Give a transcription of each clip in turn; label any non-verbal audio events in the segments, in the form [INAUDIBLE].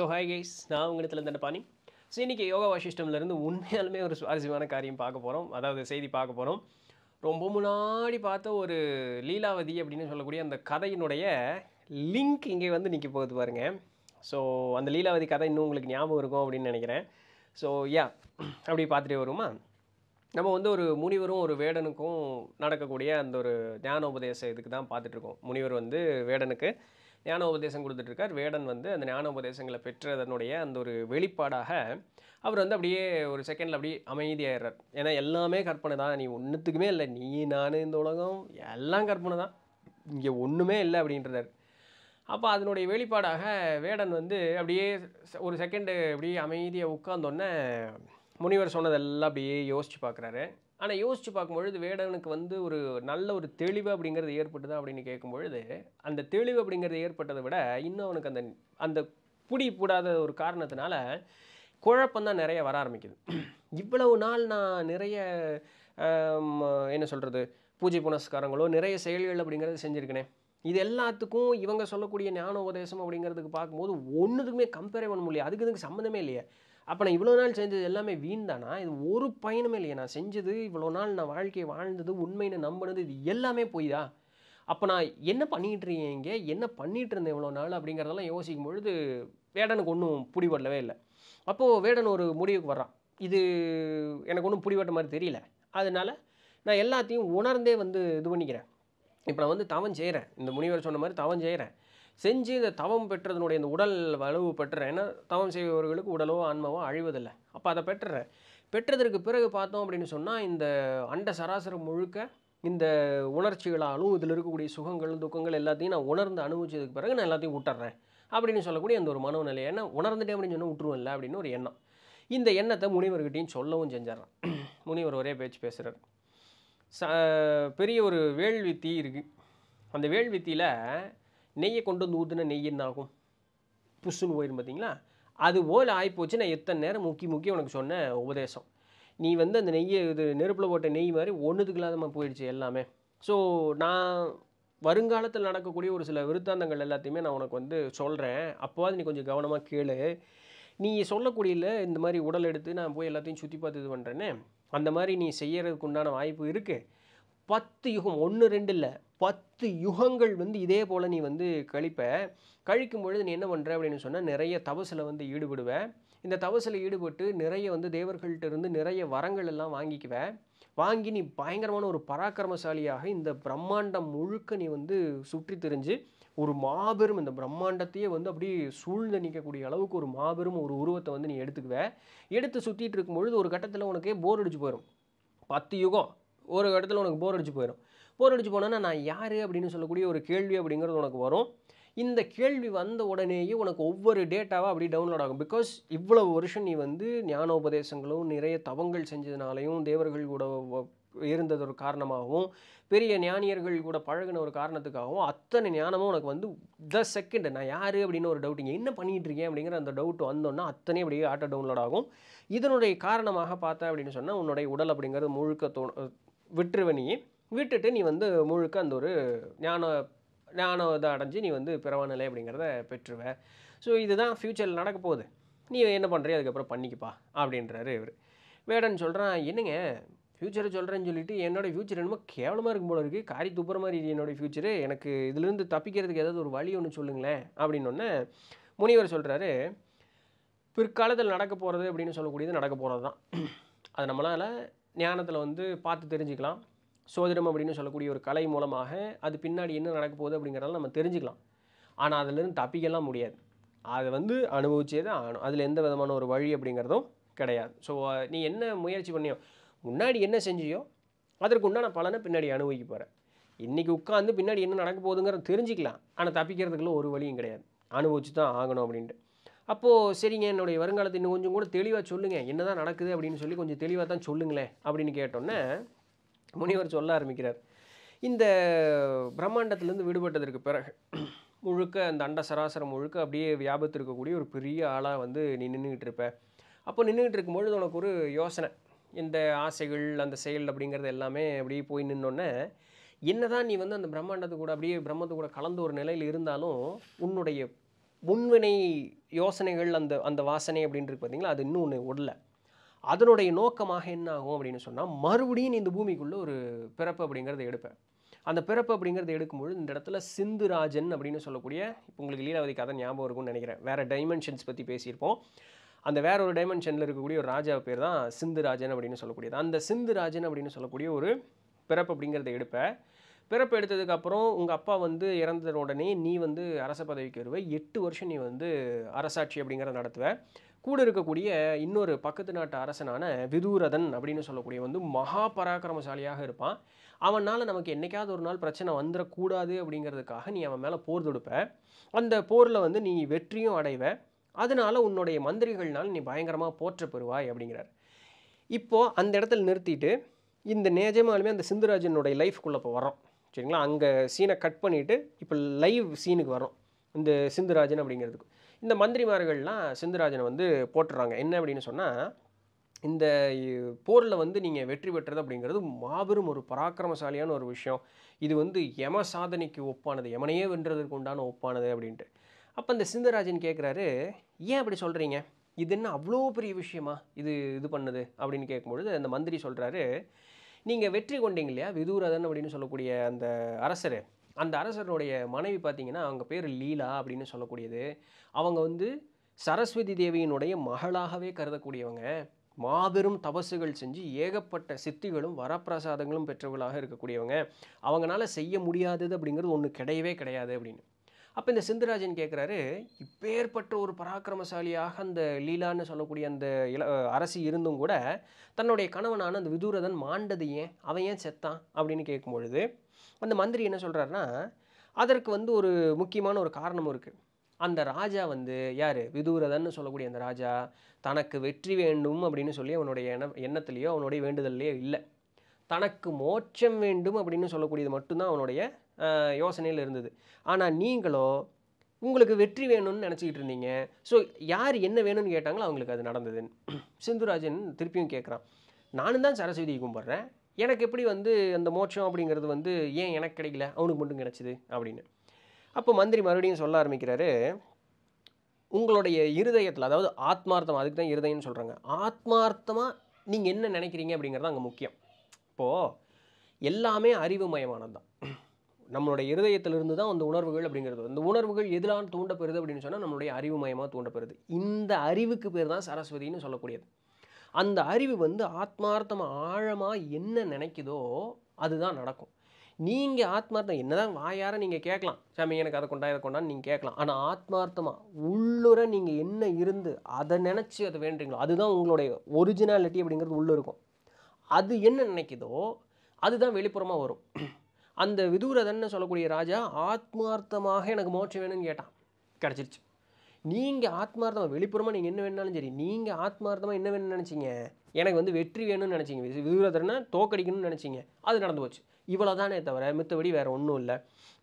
so hi guys நான் உங்களிடத்துல இருந்த பாணி ஸோ இன்றைக்கி யோகா வாசிஷ்டம்லேருந்து உண்மையாலுமே ஒரு சுவாரஸ்யமான காரியம் பார்க்க போகிறோம் அதாவது செய்தி பார்க்க போகிறோம் ரொம்ப முன்னாடி பார்த்த ஒரு லீலாவதி அப்படின்னு சொல்லக்கூடிய அந்த கதையினுடைய லிங்க் இங்கே வந்து நிற்க போகுது பாருங்கள் ஸோ அந்த லீலாவதி கதை இன்னும் உங்களுக்கு ஞாபகம் இருக்கும் அப்படின்னு நினைக்கிறேன் ஸோ யா அப்படி பார்த்துட்டே வருமா நம்ம வந்து ஒரு முனிவரும் ஒரு வேடனுக்கும் நடக்கக்கூடிய அந்த ஒரு ஞானோபதேச இதுக்கு தான் பார்த்துட்ருக்கோம் முனிவர் வந்து வேடனுக்கு ஞான உபதேசம் கொடுத்துட்ருக்கார் வேடன் வந்து அந்த ஞான உபதேசங்களை பெற்றதனுடைய அந்த ஒரு வெளிப்பாடாக அவர் வந்து அப்படியே ஒரு செகண்டில் அப்படியே அமைதியாகிறார் ஏன்னா எல்லாமே கற்பனை தான் நீ ஒன்றுத்துக்குமே இல்லை நீ நான் இந்த உலகம் எல்லாம் கற்பனை தான் இங்கே ஒன்றுமே இல்லை அப்படின்றார் அப்போ அதனுடைய வெளிப்பாடாக வேடன் வந்து அப்படியே ஒரு செகண்டு அப்படியே அமைதியாக உட்காந்தோன்னே முனிவர் சொன்னதெல்லாம் அப்படியே யோசித்து பார்க்குறாரு ஆனால் யோசித்து பார்க்கும்பொழுது வேடனுக்கு வந்து ஒரு நல்ல ஒரு தெளிவு அப்படிங்கிறது ஏற்பட்டுதான் அப்படின்னு கேட்கும்பொழுது அந்த தெளிவு அப்படிங்கிறது ஏற்பட்டதை விட இன்னும் அவனுக்கு அந்த அந்த புடி கூடாத ஒரு காரணத்தினால குழப்பந்தான் நிறைய வர ஆரம்பிக்குது இவ்வளவு நாள் நான் நிறைய என்ன சொல்கிறது பூஜை புனஸ்காரங்களோ நிறைய செயல்கள் அப்படிங்கிறது செஞ்சுருக்கேனே இது எல்லாத்துக்கும் இவங்க சொல்லக்கூடிய ஞான உபதேசம் அப்படிங்கிறதுக்கு பார்க்கும்போது ஒன்றுதுக்குமே கம்பேர் பண்ண முடியல அதுக்கு இதுக்கு சம்மந்தமே இல்லையே அப்போ நான் இவ்வளோ நாள் செஞ்சது எல்லாமே வீண் தானா இது ஒரு பயனுமே இல்லையே நான் செஞ்சது இவ்வளோ நாள் நான் வாழ்க்கையை வாழ்ந்தது உண்மைன்னு நம்பினது இது எல்லாமே போய் தான் அப்போ நான் என்ன பண்ணிகிட்டு இங்கே என்ன பண்ணிகிட்டு இருந்தேன் இவ்வளோ நாள் அப்படிங்கிறதெல்லாம் யோசிக்கும் பொழுது வேடனுக்கு ஒன்றும் பிடிபடலவே இல்லை அப்போது வேடன் ஒரு முடிவுக்கு வர்றான் இது எனக்கு ஒன்றும் பிடிபட்ட மாதிரி தெரியல அதனால் நான் எல்லாத்தையும் உணர்ந்தே வந்து இது பண்ணிக்கிறேன் இப்போ நான் வந்து தவன் செய்கிறேன் இந்த முனிவர் சொன்ன மாதிரி தவன் செய்கிறேன் செஞ்சு இந்த தவம் பெற்றதனுடைய இந்த உடல் வலுவு பெற்ற ஏன்னா தவம் செய்பவர்களுக்கு உடலோ ஆன்மாவோ அழிவதில்லை அப்போ அதை பெற்றுறேன் பெற்றதற்கு பிறகு பார்த்தோம் அப்படின்னு சொன்னால் இந்த அண்ட சராசரம் முழுக்க இந்த உணர்ச்சிகளாலும் இதில் இருக்கக்கூடிய சுகங்கள் துக்கங்கள் எல்லாத்தையும் நான் உணர்ந்து அனுபவிச்சதுக்கு பிறகு நான் எல்லாத்தையும் விட்டுறேன் அப்படின்னு சொல்லக்கூடிய அந்த ஒரு மனோநிலை ஏன்னா உணர்ந்துட்டேன் அப்படின்னு சொன்னால் இல்லை அப்படின்னு ஒரு எண்ணம் இந்த எண்ணத்தை முனிவர்கிட்டையும் சொல்லவும் செஞ்சிடறான் [CLEARS THROAT] முனிவர் ஒரே பேச்சு பேசுகிறார் ச பெரிய ஒரு வேள்வித்தி இருக்குது அந்த வேள்வித்தியில் நெய்யை கொண்டு வந்து ஊற்றுனா நெய் என்ன ஆகும் புஷ்ஷுன்னு போயிடும் பார்த்தீங்களா அது போல் ஆகிப்போச்சு நான் எத்தனை நேரம் முக்கி முக்கி உனக்கு சொன்ன உபதேசம் நீ வந்து அந்த நெய்யை இது நெருப்பில் போட்ட நெய் மாதிரி ஒன்றுத்துக்கு இல்லாதமாக போயிடுச்சு எல்லாமே ஸோ நான் வருங்காலத்தில் நடக்கக்கூடிய ஒரு சில விருத்தாந்தங்கள் எல்லாத்தையுமே நான் உனக்கு வந்து சொல்கிறேன் அப்போது நீ கொஞ்சம் கவனமாக கேளு நீ சொல்லக்கூடியல இந்த மாதிரி உடல் எடுத்து நான் போய் எல்லாத்தையும் சுற்றி பார்த்து இது பண்ணுறேனே அந்த மாதிரி நீ செய்கிறதுக்கு உண்டான வாய்ப்பு இருக்குது பத்து யுகம் ஒன்று ரெண்டு இல்லை பத்து யுகங்கள் வந்து இதே போல் நீ வந்து கழிப்ப கழிக்கும் பொழுது நீ என்ன பண்ணுற அப்படின்னு சொன்னால் நிறைய தவசில் வந்து ஈடுபடுவேன் இந்த தவசில் ஈடுபட்டு நிறைய வந்து தேவர்கள்ட்ட இருந்து நிறைய வரங்கள் எல்லாம் வாங்கிக்குவேன் வாங்கி நீ பயங்கரமான ஒரு பராக்கிரமசாலியாக இந்த பிரம்மாண்டம் முழுக்க நீ வந்து சுற்றி தெரிஞ்சு ஒரு மாபெரும் இந்த பிரம்மாண்டத்தையே வந்து அப்படியே சூழ்ந்து நிற்கக்கூடிய அளவுக்கு ஒரு மாபெரும் ஒரு உருவத்தை வந்து நீ எடுத்துக்குவேன் எடுத்து சுற்றிட்டு இருக்கும்பொழுது ஒரு கட்டத்தில் உனக்கே போர் அடிச்சு போயிடும் பத்து யுகம் ஒரு இடத்துல உனக்கு போர் அடிச்சு போயிடும் போர் அடிச்சு போனேன்னா நான் யார் அப்படின்னு சொல்லக்கூடிய ஒரு கேள்வி அப்படிங்கிறது உனக்கு வரும் இந்த கேள்வி வந்த உடனேயே உனக்கு ஒவ்வொரு டேட்டாவாக அப்படி டவுன்லோட் ஆகும் பிகாஸ் இவ்வளோ வருஷம் நீ வந்து ஞானோபதேசங்களும் நிறைய தவங்கள் செஞ்சதுனாலையும் தேவர்கள் கூட இருந்தது ஒரு காரணமாகவும் பெரிய ஞானியர்கள் கூட பழகின ஒரு காரணத்துக்காகவும் அத்தனை ஞானமும் உனக்கு வந்து த செகண்ட் நான் யார் அப்படின்னு ஒரு டவுட்டிங்க என்ன பண்ணிகிட்டு இருக்கேன் அப்படிங்கிற அந்த டவுட் வந்தோன்னா அத்தனை அப்படியே ஆட்டோ டவுன்லோட் ஆகும் இதனுடைய காரணமாக பார்த்தேன் அப்படின்னு சொன்னால் உன்னுடைய உடல் அப்படிங்கிறது முழுக்க தோ விட்டுருவ விட்டுட்டு நீ வந்து முழுக்க அந்த ஒரு ஞான ஞான இதை அடைஞ்சு நீ வந்து பிறவநிலை அப்படிங்கிறத பெற்றுவ ஸோ இதுதான் ஃப்யூச்சரில் நடக்க போகுது நீ என்ன பண்ணுறீ அதுக்கப்புறம் பண்ணிக்கப்பா அப்படின்றாரு இவர் வேடன் சொல்கிறான் என்னங்க ஃப்யூச்சரை சொல்கிறேன்னு சொல்லிட்டு என்னோடய ஃப்யூச்சர் என்னமோ கேவலமாக இருக்கும் போல இருக்குது காரி துப்புற மாதிரி என்னோடய ஃப்யூச்சரு எனக்கு இதுலேருந்து தப்பிக்கிறதுக்கு ஏதாவது ஒரு வழி ஒன்று சொல்லுங்களேன் அப்படின்னொன்னே முனிவர் சொல்கிறாரு பிற்காலத்தில் நடக்க போகிறது அப்படின்னு சொல்லக்கூடியது நடக்க போகிறது தான் அது நம்மளால் ஞானத்தில் வந்து பார்த்து தெரிஞ்சுக்கலாம் சோதிடம் அப்படின்னு சொல்லக்கூடிய ஒரு கலை மூலமாக அது பின்னாடி என்ன நடக்க போகுது அப்படிங்கிறதால நம்ம தெரிஞ்சுக்கலாம் ஆனால் அதுலேருந்து தப்பிக்கலாம் முடியாது அதை வந்து அனுபவிச்சே தான் ஆகணும் அதில் எந்த விதமான ஒரு வழி அப்படிங்கிறதும் கிடையாது ஸோ நீ என்ன முயற்சி பண்ணியோ முன்னாடி என்ன செஞ்சியோ அதற்கு உண்டான பலனை பின்னாடி அனுபவிக்க போகிறேன் இன்றைக்கி உட்காந்து பின்னாடி என்ன நடக்க போகுதுங்கிறத தெரிஞ்சிக்கலாம் ஆனால் தப்பிக்கிறதுக்குள்ள ஒரு வழியும் கிடையாது அனுபவிச்சு தான் ஆகணும் அப்படின்ட்டு அப்போது சரிங்க என்னுடைய வருங்காலத்தை இன்னும் கொஞ்சம் கூட தெளிவாக சொல்லுங்கள் என்ன தான் நடக்குது அப்படின்னு சொல்லி கொஞ்சம் தெளிவாக தான் சொல்லுங்களேன் அப்படின்னு கேட்டோன்னே முனிவர் சொல்ல ஆரம்பிக்கிறார் இந்த பிரம்மாண்டத்திலேருந்து விடுபட்டதற்கு பிறகு முழுக்க அந்த அண்ட சராசரம் முழுக்க அப்படியே வியாபத்து இருக்கக்கூடிய ஒரு பெரிய ஆளாக வந்து நீ நின்றுக்கிட்டு இருப்ப அப்போ நின்றுக்கிட்டு இருக்கும்பொழுது உனக்கு ஒரு யோசனை இந்த ஆசைகள் அந்த செயல் அப்படிங்கிறது எல்லாமே அப்படியே போய் நின்னோடனே என்ன தான் நீ வந்து அந்த பிரம்மாண்டத்து கூட அப்படியே பிரம்மத்து கூட கலந்த ஒரு நிலையில் இருந்தாலும் உன்னுடைய முன்வினை யோசனைகள் அந்த அந்த வாசனை அப்படின்ட்டு பார்த்தீங்களா அது இன்னும் ஒன்று உடலை அதனுடைய நோக்கமாக என்ன ஆகும் அப்படின்னு சொன்னால் மறுபடியும் இந்த பூமிக்குள்ளே ஒரு பிறப்பு அப்படிங்கிறத எடுப்பேன் அந்த பிறப்பு அப்படிங்கிறத எடுக்கும்போது இந்த இடத்துல சிந்து ராஜன் அப்படின்னு சொல்லக்கூடிய இப்போ உங்களுக்கு லீலாவதி கதை ஞாபகம் இருக்கும்னு நினைக்கிறேன் வேறு டைமென்ஷன்ஸ் பற்றி பேசியிருப்போம் அந்த வேற ஒரு டைமென்ஷனில் இருக்கக்கூடிய ஒரு ராஜா பேர் தான் சிந்து ராஜன் அப்படின்னு சொல்லக்கூடியது அந்த சிந்து ராஜன் அப்படின்னு சொல்லக்கூடிய ஒரு பிறப்பு அப்படிங்கிறத எடுப்பேன் பிறப்பு எடுத்ததுக்கப்புறம் உங்கள் அப்பா வந்து இறந்த உடனே நீ வந்து அரச பதவிக்கு வருவே எட்டு வருஷம் நீ வந்து அரசாட்சி அப்படிங்கிறத நடத்துவ கூட இருக்கக்கூடிய இன்னொரு பக்கத்து நாட்டு அரசனான விதூரதன் அப்படின்னு சொல்லக்கூடிய வந்து மகா பராக்கிரமசாலியாக இருப்பான் அவனால் நமக்கு என்றைக்காவது ஒரு நாள் பிரச்சனை வந்துடக்கூடாது அப்படிங்கிறதுக்காக நீ அவன் மேலே போர் தொடுப்ப அந்த போரில் வந்து நீ வெற்றியும் அடைவ அதனால் உன்னுடைய மந்திரிகள்னால் நீ பயங்கரமாக போற்ற பெறுவாய் அப்படிங்கிறார் இப்போது அந்த இடத்துல நிறுத்திட்டு இந்த நேஜமாலுமே அந்த சிந்துராஜனுடைய லைஃப்குள்ளே இப்போ வரோம் சரிங்களா அங்கே சீனை கட் பண்ணிவிட்டு இப்போ லைவ் சீனுக்கு வரோம் இந்த சிந்துராஜன் அப்படிங்கிறதுக்கு இந்த மந்திரிமார்கள்லாம் சிந்துராஜனை வந்து போட்டுடுறாங்க என்ன அப்படின்னு சொன்னால் இந்த போரில் வந்து நீங்கள் வெற்றி பெற்றது அப்படிங்கிறது மாபெரும் ஒரு பராக்கிரமசாலியான ஒரு விஷயம் இது வந்து யம சாதனைக்கு ஒப்பானது யமனையே வென்றதற்கு உண்டான ஒப்பானது அப்படின்ட்டு அப்போ இந்த சிந்துராஜன் கேட்குறாரு ஏன் அப்படி சொல்கிறீங்க இது என்ன அவ்வளோ பெரிய விஷயமா இது இது பண்ணுது அப்படின்னு கேட்கும்பொழுது அந்த மந்திரி சொல்கிறாரு நீங்கள் வெற்றி கொண்டீங்க இல்லையா விதூரதன் அப்படின்னு சொல்லக்கூடிய அந்த அரசர் அந்த அரசருடைய மனைவி பார்த்தீங்கன்னா அவங்க பேர் லீலா அப்படின்னு சொல்லக்கூடியது அவங்க வந்து சரஸ்வதி தேவியினுடைய மகளாகவே கருதக்கூடியவங்க மாபெரும் தபசுகள் செஞ்சு ஏகப்பட்ட சித்திகளும் வரப்பிரசாதங்களும் பெற்றவர்களாக இருக்கக்கூடியவங்க அவங்களால செய்ய முடியாதது அப்படிங்கிறது ஒன்று கிடையவே கிடையாது அப்படின்னு அப்போ இந்த சிந்துராஜன் கேட்குறாரு இப்பேற்பட்ட ஒரு பராக்கிரமசாலியாக அந்த லீலான்னு சொல்லக்கூடிய அந்த இள அரசி இருந்தும் கூட தன்னுடைய கணவனான அந்த விதூரதன் மாண்டது ஏன் அவன் ஏன் செத்தான் அப்படின்னு கேட்கும் பொழுது அந்த மந்திரி என்ன சொல்கிறாருன்னா அதற்கு வந்து ஒரு முக்கியமான ஒரு காரணமும் இருக்குது அந்த ராஜா வந்து யார் விதூரதன்னு சொல்லக்கூடிய அந்த ராஜா தனக்கு வெற்றி வேண்டும் அப்படின்னு சொல்லி அவனுடைய எண்ண எண்ணத்துலேயோ அவனுடைய வேண்டுதல்லையோ இல்லை தனக்கு மோட்சம் வேண்டும் அப்படின்னு சொல்லக்கூடியது மட்டும்தான் அவனுடைய யோசனையில் இருந்தது ஆனால் நீங்களோ உங்களுக்கு வெற்றி வேணும்னு நினச்சிக்கிட்டு இருந்தீங்க ஸோ யார் என்ன வேணும்னு கேட்டாங்களோ அவங்களுக்கு அது நடந்தது [CLEARS THROAT] சிந்துராஜன் திருப்பியும் கேட்குறான் நானும் தான் சரஸ்வதி கும்பிட்றேன் எனக்கு எப்படி வந்து அந்த மோட்சம் அப்படிங்கிறது வந்து ஏன் எனக்கு கிடைக்கல அவனுக்கு மட்டும் கிடச்சிது அப்படின்னு அப்போ மந்திரி மறுபடியும் சொல்ல ஆரம்பிக்கிறாரு உங்களுடைய இருதயத்தில் அதாவது ஆத்மார்த்தம் அதுக்கு தான் இருதயம்னு சொல்கிறாங்க ஆத்மார்த்தமாக நீங்கள் என்ன நினைக்கிறீங்க அப்படிங்கிறது அங்கே முக்கியம் இப்போது எல்லாமே அறிவுமயமானது தான் நம்மளுடைய இருதயத்திலிருந்து தான் அந்த உணர்வுகள் அப்படிங்கிறது இந்த உணர்வுகள் எதிலான் தூண்டப்பெறுது அப்படின்னு சொன்னால் நம்மளுடைய அறிவு மயமாக தூண்டப்பெறுது இந்த அறிவுக்கு பேர் தான் சரஸ்வதினு சொல்லக்கூடியது அந்த அறிவு வந்து ஆத்மார்த்தமாக ஆழமாக என்ன நினைக்குதோ அதுதான் நடக்கும் நீங்கள் ஆத்மார்த்தம் என்ன தான் வாயார நீங்கள் கேட்கலாம் சாமி எனக்கு அதை கொண்டா இதை கொண்டான்னு நீங்கள் கேட்கலாம் ஆனால் ஆத்மார்த்தமாக உள்ளுர நீங்கள் என்ன இருந்து அதை நினச்சி அதை வேண்டுறீங்களோ அதுதான் உங்களுடைய ஒரிஜினாலிட்டி அப்படிங்கிறது உள்ளே இருக்கும் அது என்ன நினைக்குதோ அதுதான் வெளிப்புறமாக வரும் அந்த விதூரதன்னு சொல்லக்கூடிய ராஜா ஆத்மார்த்தமாக எனக்கு மோட்சம் வேணும்னு கேட்டான் கிடச்சிருச்சு நீங்கள் ஆத்மார்த்தமாக வெளிப்புறமாக நீங்கள் என்ன வேணுனாலும் சரி நீங்கள் ஆத்மார்த்தமாக என்ன வேணும்னு நினச்சிங்க எனக்கு வந்து வெற்றி வேணும்னு நினச்சிங்க விதூரதனை தோக்கடிக்கணும்னு நினச்சிங்க அது நடந்து போச்சு இவ்வளோ தானே தவிர மித்தபடி வேறு ஒன்றும் இல்லை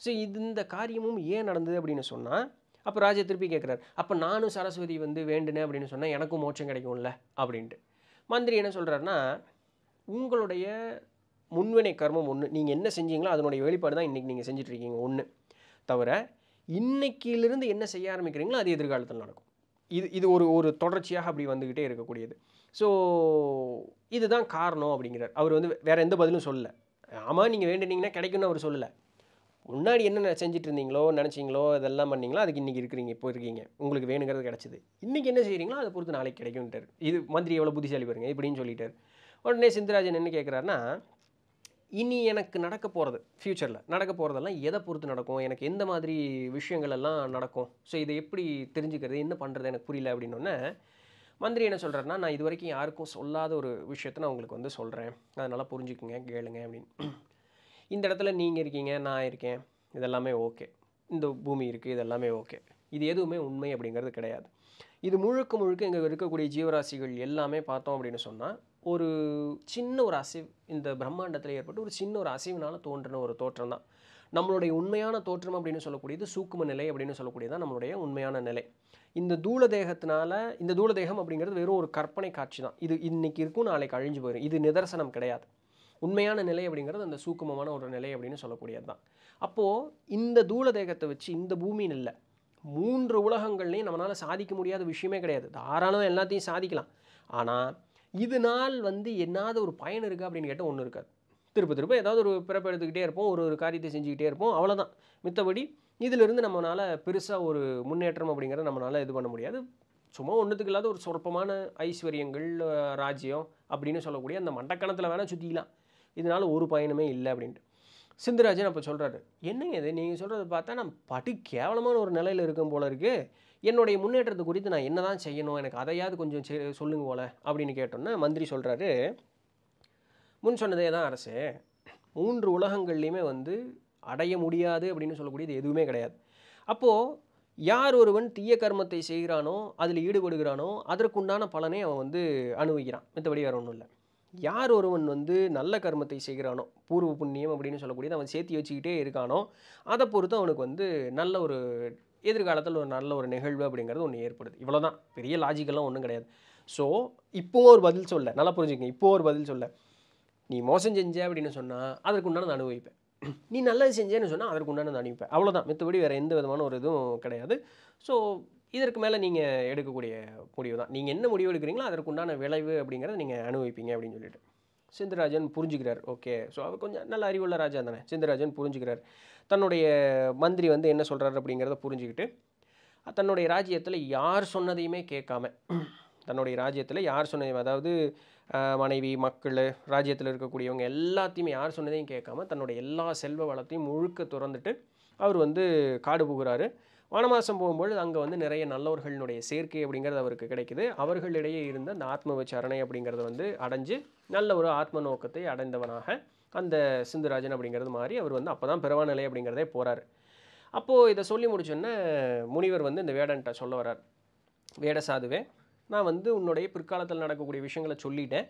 ஸோ இது இந்த காரியமும் ஏன் நடந்தது அப்படின்னு சொன்னால் அப்போ ராஜா திருப்பி கேட்குறாரு அப்போ நானும் சரஸ்வதி வந்து வேண்டுனேன் அப்படின்னு சொன்னால் எனக்கும் மோட்சம் கிடைக்கும்ல அப்படின்ட்டு மந்திரி என்ன சொல்கிறாருன்னா உங்களுடைய முன்வினை கர்மம் ஒன்று நீங்கள் என்ன செஞ்சீங்களோ அதனுடைய வெளிப்பாடு தான் இன்றைக்கி நீங்கள் செஞ்சிட்ருக்கீங்க ஒன்று தவிர இன்றைக்கிலிருந்து என்ன செய்ய ஆரம்பிக்கிறீங்களோ அது எதிர்காலத்தில் நடக்கும் இது இது ஒரு ஒரு தொடர்ச்சியாக அப்படி வந்துக்கிட்டே இருக்கக்கூடியது ஸோ இதுதான் காரணம் அப்படிங்கிறார் அவர் வந்து வேறு எந்த பதிலும் சொல்லலை ஆமாம் நீங்கள் வேண்டினீங்கன்னா கிடைக்கும்னு அவர் சொல்லலை முன்னாடி என்ன செஞ்சுட்டு இருந்தீங்களோ நினச்சிங்களோ இதெல்லாம் பண்ணிங்களோ அதுக்கு இன்றைக்கி இருக்கிறீங்க இப்போ இருக்கீங்க உங்களுக்கு வேணுங்கிறது கிடச்சிது இன்றைக்கி என்ன செய்கிறீங்களோ அதை பொறுத்து நாளைக்கு கிடைக்கும்ன்ட்டார் இது மந்திரி எவ்வளோ புத்திசாலி பாருங்க இப்படின்னு சொல்லிட்டார் உடனே சிந்தராஜன் என்ன கேட்குறாருன்னா இனி எனக்கு நடக்க போகிறது ஃப்யூச்சரில் நடக்க போகிறதெல்லாம் எதை பொறுத்து நடக்கும் எனக்கு எந்த மாதிரி விஷயங்கள் எல்லாம் நடக்கும் ஸோ இதை எப்படி தெரிஞ்சுக்கிறது என்ன பண்ணுறது எனக்கு புரியல அப்படின்னொன்னே மந்திரி என்ன சொல்கிறேன்னா நான் இது வரைக்கும் யாருக்கும் சொல்லாத ஒரு விஷயத்த நான் உங்களுக்கு வந்து சொல்கிறேன் அதனால் புரிஞ்சுக்குங்க கேளுங்க அப்படின்னு இந்த இடத்துல நீங்கள் இருக்கீங்க நான் இருக்கேன் இதெல்லாமே ஓகே இந்த பூமி இருக்குது இதெல்லாமே ஓகே இது எதுவுமே உண்மை அப்படிங்கிறது கிடையாது இது முழுக்க முழுக்க இங்கே இருக்கக்கூடிய ஜீவராசிகள் எல்லாமே பார்த்தோம் அப்படின்னு சொன்னால் ஒரு சின்ன ஒரு அசைவு இந்த பிரம்மாண்டத்தில் ஏற்பட்டு ஒரு சின்ன ஒரு அசைவினால் தோன்றின ஒரு தோற்றம் தான் நம்மளுடைய உண்மையான தோற்றம் அப்படின்னு சொல்லக்கூடியது சூக்கும நிலை அப்படின்னு சொல்லக்கூடியது தான் நம்மளுடைய உண்மையான நிலை இந்த தூள தேகத்தினால இந்த தூள தேகம் அப்படிங்கிறது வெறும் ஒரு கற்பனை காட்சி தான் இது இன்றைக்கி இருக்கும் நாளைக்கு அழிஞ்சு போயிடும் இது நிதர்சனம் கிடையாது உண்மையான நிலை அப்படிங்கிறது அந்த சூக்குமமான ஒரு நிலை அப்படின்னு சொல்லக்கூடியது தான் அப்போது இந்த தூள தேகத்தை வச்சு இந்த பூமின்னு இல்லை மூன்று உலகங்கள்லையும் நம்மளால் சாதிக்க முடியாத விஷயமே கிடையாது தாராளம் எல்லாத்தையும் சாதிக்கலாம் ஆனால் இது நாள் வந்து என்னாவது ஒரு பயன் இருக்குது அப்படின்னு கேட்டால் ஒன்றும் இருக்காது திருப்ப திருப்ப ஏதாவது ஒரு பிறப்பு எடுத்துக்கிட்டே இருப்போம் ஒரு ஒரு காரியத்தை செஞ்சுக்கிட்டே இருப்போம் அவ்வளோதான் மித்தபடி இதிலிருந்து நம்மளால் பெருசாக ஒரு முன்னேற்றம் அப்படிங்கிறத நம்மளால் இது பண்ண முடியாது சும்மா ஒன்றுத்துக்கு இல்லாத ஒரு சொற்பமான ஐஸ்வர்யங்கள் ராஜ்யம் அப்படின்னு சொல்லக்கூடிய அந்த மண்டக்கணத்தில் வேணால் சுற்றிக்கலாம் இதனால் ஒரு பயனுமே இல்லை அப்படின்ட்டு சிந்துராஜன் அப்போ சொல்கிறாரு என்னங்க இது நீங்கள் சொல்கிறத பார்த்தா நான் படி கேவலமான ஒரு நிலையில் இருக்கும் போல இருக்குது என்னுடைய முன்னேற்றத்தை குறித்து நான் என்ன தான் செய்யணும் எனக்கு அதையாவது கொஞ்சம் சொல்லுங்க போல அப்படின்னு கேட்டோன்னா மந்திரி சொல்கிறாரு முன் சொன்னதே தான் அரசு மூன்று உலகங்கள்லேயுமே வந்து அடைய முடியாது அப்படின்னு சொல்லக்கூடியது எதுவுமே கிடையாது அப்போது யார் ஒருவன் தீய கர்மத்தை செய்கிறானோ அதில் ஈடுபடுகிறானோ அதற்குண்டான பலனை அவன் வந்து அனுபவிக்கிறான் மற்றபடி வேறு ஒன்றும் இல்லை யார் ஒருவன் வந்து நல்ல கர்மத்தை செய்கிறானோ பூர்வ புண்ணியம் அப்படின்னு சொல்லக்கூடியது அவன் சேர்த்து வச்சுக்கிட்டே இருக்கானோ அதை பொறுத்து அவனுக்கு வந்து நல்ல ஒரு எதிர்காலத்தில் ஒரு நல்ல ஒரு நிகழ்வு அப்படிங்கிறது ஒன்று ஏற்படுது இவ்வளோ தான் பெரிய லாஜிக்கெல்லாம் ஒன்றும் கிடையாது ஸோ இப்போவும் ஒரு பதில் சொல்ல நல்லா புரிஞ்சுக்கங்க இப்போ ஒரு பதில் சொல்ல நீ மோசம் செஞ்ச அப்படின்னு சொன்னால் அதற்கு உண்டான அனுபவிப்பேன் நீ நல்லது செஞ்சேன்னு சொன்னால் அதற்கு உண்டான அனுப்பிப்பேன் அவ்வளோதான் மற்றபடி வேறு எந்த விதமான ஒரு இதுவும் கிடையாது ஸோ இதற்கு மேலே நீங்கள் எடுக்கக்கூடிய முடிவு தான் நீங்கள் என்ன முடிவு எடுக்கிறீங்களோ அதற்குண்டான விளைவு அப்படிங்கிறத நீங்கள் அனுபவிப்பீங்க அப்படின்னு சொல்லிட்டு சிந்தராஜன் புரிஞ்சுக்கிறார் ஓகே ஸோ அவர் கொஞ்சம் நல்ல அறிவுள்ள ராஜா தானே சிந்தராஜன் புரிஞ்சுக்கிறார் தன்னுடைய மந்திரி வந்து என்ன சொல்கிறார் அப்படிங்கிறத புரிஞ்சுக்கிட்டு தன்னுடைய ராஜ்யத்தில் யார் சொன்னதையுமே கேட்காம தன்னுடைய ராஜ்யத்தில் யார் சொன்னதையும் அதாவது மனைவி மக்கள் ராஜ்யத்தில் இருக்கக்கூடியவங்க எல்லாத்தையுமே யார் சொன்னதையும் கேட்காம தன்னுடைய எல்லா செல்வ வளத்தையும் முழுக்க துறந்துட்டு அவர் வந்து காடு புகுறாரு வானமாசம் போகும்பொழுது அங்கே வந்து நிறைய நல்லவர்களினுடைய சேர்க்கை அப்படிங்கிறது அவருக்கு கிடைக்குது அவர்களிடையே இருந்த அந்த ஆத்ம விசாரணை அப்படிங்கிறது வந்து அடைஞ்சு நல்ல ஒரு ஆத்ம நோக்கத்தை அடைந்தவனாக அந்த சிந்துராஜன் அப்படிங்கிறது மாதிரி அவர் வந்து அப்போ தான் பிறவாநிலை அப்படிங்கிறதே போகிறார் அப்போது இதை சொல்லி முடிச்சோன்னே முனிவர் வந்து இந்த வேடன்ட்ட சொல்ல வர்றார் வேட சாதுவே நான் வந்து உன்னுடைய பிற்காலத்தில் நடக்கக்கூடிய விஷயங்களை சொல்லிட்டேன்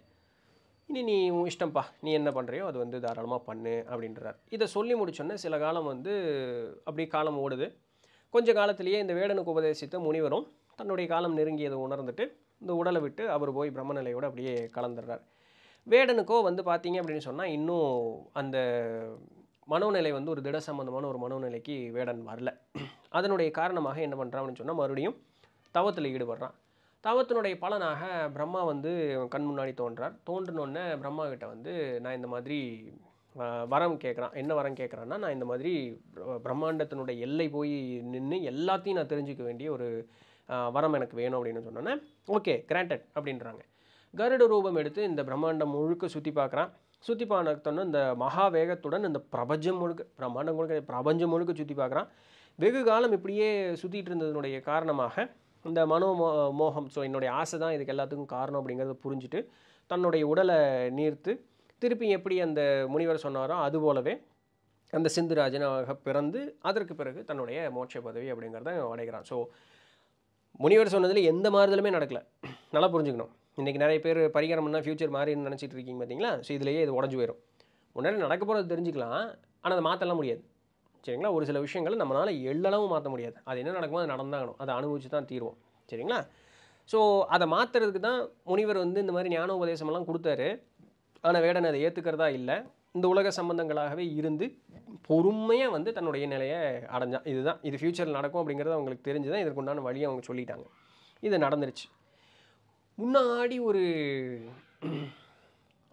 இனி நீ உன் இஷ்டம்ப்பா நீ என்ன பண்ணுறியோ அது வந்து தாராளமாக பண்ணு அப்படின்றார் இதை சொல்லி முடிச்சோன்னே சில காலம் வந்து அப்படி காலம் ஓடுது கொஞ்ச காலத்திலேயே இந்த வேடனுக்கு உபதேசித்த முனிவரும் தன்னுடைய காலம் நெருங்கியதை உணர்ந்துட்டு இந்த உடலை விட்டு அவர் போய் பிரம்மநிலையோடு அப்படியே கலந்துடுறார் வேடனுக்கோ வந்து பார்த்தீங்க அப்படின்னு சொன்னால் இன்னும் அந்த மனோநிலை வந்து ஒரு திட சம்பந்தமான ஒரு மனோநிலைக்கு வேடன் வரல அதனுடைய காரணமாக என்ன பண்ணுறான் அப்படின்னு சொன்னால் மறுபடியும் தவத்தில் ஈடுபடுறான் தவத்தினுடைய பலனாக பிரம்மா வந்து கண் முன்னாடி தோன்றார் தோன்றினோடனே பிரம்மா கிட்ட வந்து நான் இந்த மாதிரி வரம் கேட்குறான் என்ன வரம் கேட்குறான்னா நான் இந்த மாதிரி பிரம்மாண்டத்தினுடைய எல்லை போய் நின்று எல்லாத்தையும் நான் தெரிஞ்சுக்க வேண்டிய ஒரு வரம் எனக்கு வேணும் அப்படின்னு சொன்னோன்னே ஓகே கிராண்டட் அப்படின்றாங்க கருட ரூபம் எடுத்து இந்த பிரம்மாண்டம் முழுக்க சுற்றி பார்க்குறான் சுற்றி பார்க்கணும் இந்த மகா வேகத்துடன் இந்த பிரபஞ்சம் முழுக்க பிரம்மாண்டம் முழுக்க பிரபஞ்சம் முழுக்க சுற்றி பார்க்குறான் வெகு காலம் இப்படியே சுற்றிட்டு இருந்ததுனுடைய காரணமாக இந்த மனோ மோகம் ஸோ என்னுடைய ஆசை தான் இதுக்கு எல்லாத்துக்கும் காரணம் அப்படிங்கிறத புரிஞ்சுட்டு தன்னுடைய உடலை நீர்த்து திருப்பி எப்படி அந்த முனிவர் சொன்னாரோ அது போலவே அந்த சிந்துராஜனாக பிறந்து அதற்கு பிறகு தன்னுடைய மோட்ச பதவி அப்படிங்கிறத அடைகிறான் ஸோ முனிவர் சொன்னதில் எந்த மாறுதலுமே நடக்கலை நல்லா புரிஞ்சுக்கணும் இன்றைக்கி நிறைய பேர் பரிகாரம் பண்ணால் ஃப்யூச்சர் மாறின்னு நினச்சிட்டு இருக்கீங்க பார்த்தீங்களா ஸோ இதிலேயே இது உடஞ்சி போயிடும் உடனே நடக்க போகிறது தெரிஞ்சுக்கலாம் ஆனால் அதை மாற்றலாம் முடியாது சரிங்களா ஒரு சில விஷயங்களை நம்மளால் எள்ளளவும் மாற்ற முடியாது அது என்ன நடக்குமோ அது நடந்தாகணும் அதை அனுபவிச்சு தான் தீர்வோம் சரிங்களா ஸோ அதை மாற்றுறதுக்கு தான் முனிவர் வந்து இந்த மாதிரி ஞான உபதேசமெல்லாம் கொடுத்தாரு ஆனால் வேடன் அதை ஏற்றுக்கிறதா இல்லை இந்த உலக சம்பந்தங்களாகவே இருந்து பொறுமையாக வந்து தன்னுடைய நிலையை அடைஞ்சான் இதுதான் இது ஃப்யூச்சரில் நடக்கும் அப்படிங்கிறது அவங்களுக்கு தெரிஞ்சுதான் இதற்குண்டான வழியை அவங்க சொல்லிட்டாங்க இது நடந்துருச்சு முன்னாடி ஒரு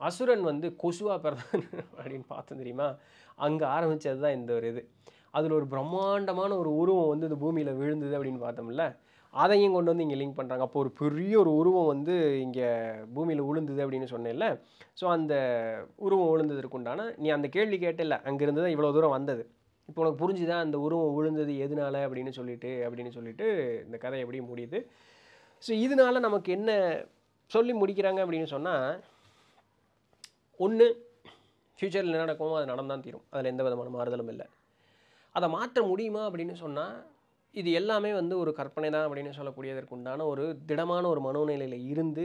அசுரன் வந்து கொசுவாக பிறந்தான் அப்படின்னு பார்த்தோம் தெரியுமா அங்கே ஆரம்பித்தது தான் இந்த ஒரு இது அதில் ஒரு பிரம்மாண்டமான ஒரு உருவம் வந்து இந்த பூமியில் விழுந்தது அப்படின்னு பார்த்தோம்ல அதையும் கொண்டு வந்து இங்கே லிங்க் பண்ணுறாங்க அப்போ ஒரு பெரிய ஒரு உருவம் வந்து இங்கே பூமியில் உளுந்துது அப்படின்னு சொன்னேன்ல ஸோ அந்த உருவம் உளுந்ததற்குண்டான நீ அந்த கேள்வி கேட்டில்ல அங்கேருந்து தான் இவ்வளோ தூரம் வந்தது இப்போ உனக்கு புரிஞ்சுதான் அந்த உருவம் விழுந்தது எதனால அப்படின்னு சொல்லிட்டு அப்படின்னு சொல்லிட்டு இந்த கதை எப்படி முடியுது ஸோ இதனால நமக்கு என்ன சொல்லி முடிக்கிறாங்க அப்படின்னு சொன்னால் ஒன்று ஃப்யூச்சரில் என்ன நடக்கும் அது நடந்தான் தீரும் அதில் எந்த விதமான மாறுதலும் இல்லை அதை மாற்ற முடியுமா அப்படின்னு சொன்னால் இது எல்லாமே வந்து ஒரு கற்பனை தான் அப்படின்னு சொல்லக்கூடியதற்கு உண்டான ஒரு திடமான ஒரு மனோநிலையில் இருந்து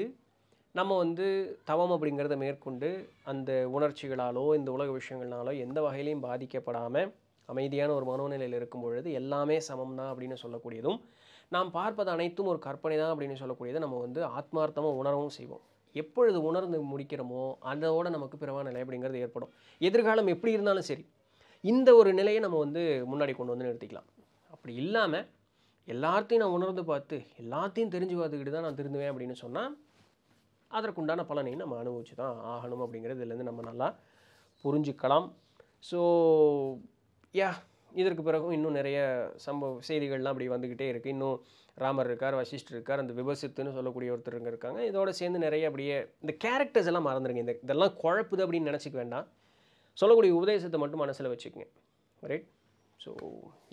நம்ம வந்து தவம் அப்படிங்கிறத மேற்கொண்டு அந்த உணர்ச்சிகளாலோ இந்த உலக விஷயங்கள்னாலோ எந்த வகையிலையும் பாதிக்கப்படாமல் அமைதியான ஒரு மனோநிலையில் இருக்கும் பொழுது எல்லாமே சமம் தான் அப்படின்னு சொல்லக்கூடியதும் நாம் பார்ப்பது அனைத்தும் ஒரு கற்பனை தான் அப்படின்னு சொல்லக்கூடியதை நம்ம வந்து ஆத்மார்த்தமாக உணரவும் செய்வோம் எப்பொழுது உணர்ந்து முடிக்கிறோமோ அதோட நமக்கு பிறவா நிலை அப்படிங்கிறது ஏற்படும் எதிர்காலம் எப்படி இருந்தாலும் சரி இந்த ஒரு நிலையை நம்ம வந்து முன்னாடி கொண்டு வந்து நிறுத்திக்கலாம் அப்படி இல்லாமல் எல்லாத்தையும் நான் உணர்ந்து பார்த்து எல்லாத்தையும் தெரிஞ்சு பார்த்துக்கிட்டு தான் நான் திருந்துவேன் அப்படின்னு சொன்னால் அதற்குண்டான பலனையும் நம்ம அனுபவிச்சு தான் ஆகணும் அப்படிங்கிறது இதுலேருந்து நம்ம நல்லா புரிஞ்சுக்கலாம் ஸோ யா இதற்கு பிறகும் இன்னும் நிறைய சம்பவ செய்திகள்லாம் அப்படி வந்துக்கிட்டே இருக்குது இன்னும் ராமர் இருக்கார் வசிஷ்டர் இருக்கார் அந்த விபசித்துன்னு சொல்லக்கூடிய ஒருத்தருங்க இருக்காங்க இதோடு சேர்ந்து நிறைய அப்படியே இந்த கேரக்டர்ஸ் எல்லாம் மறந்துடுங்க இந்த இதெல்லாம் குழப்புது அப்படின்னு நினச்சிக்க வேண்டாம் சொல்லக்கூடிய உபதேசத்தை மட்டும் மனசில் வச்சுக்கோங்க ரைட் ஸோ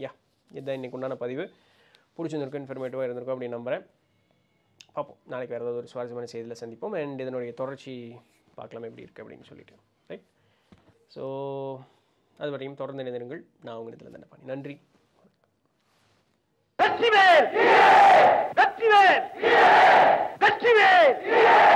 யா இதுதான் இன்றைக்கு உண்டான பதிவு பிடிச்சிருந்திருக்கும் இன்ஃபர்மேட்டிவாக இருந்திருக்கும் அப்படின்னு நம்புகிறேன் பார்ப்போம் நாளைக்கு வேறு ஏதாவது ஒரு சுவாரஸ்யமான செய்தியில் சந்திப்போம் அண்ட் இதனுடைய தொடர்ச்சி பார்க்கலாம் எப்படி இருக்குது அப்படின்னு சொல்லிட்டு ரைட் ஸோ அது வரையும் தொடர்ந்து இணைந்திருங்கள் நான் உங்கள் இதில் தண்டை பண்ணி நன்றி வெற்றிவேல் வெற்றிவேல் வெற்றிவேல்